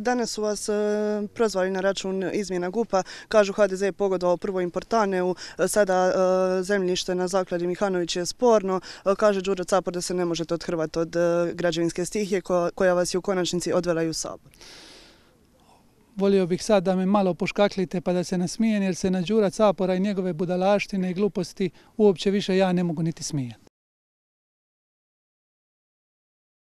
danas su vas e, prozvali na račun izmjena GUPA. Kažu HDZ je pogodao prvo importane e, sada e, zemljište na zakladi Mihanović je sporno. Kaže Đuro Capor da se ne možete odhrvati od građevinske stihije koja vas je u konačnici odvela i u Sabor. Volio bih sad da me malo poškaklite pa da se nasmijen jer se na Đura Capora i njegove budalaštine i gluposti uopće više ja ne mogu niti smijen.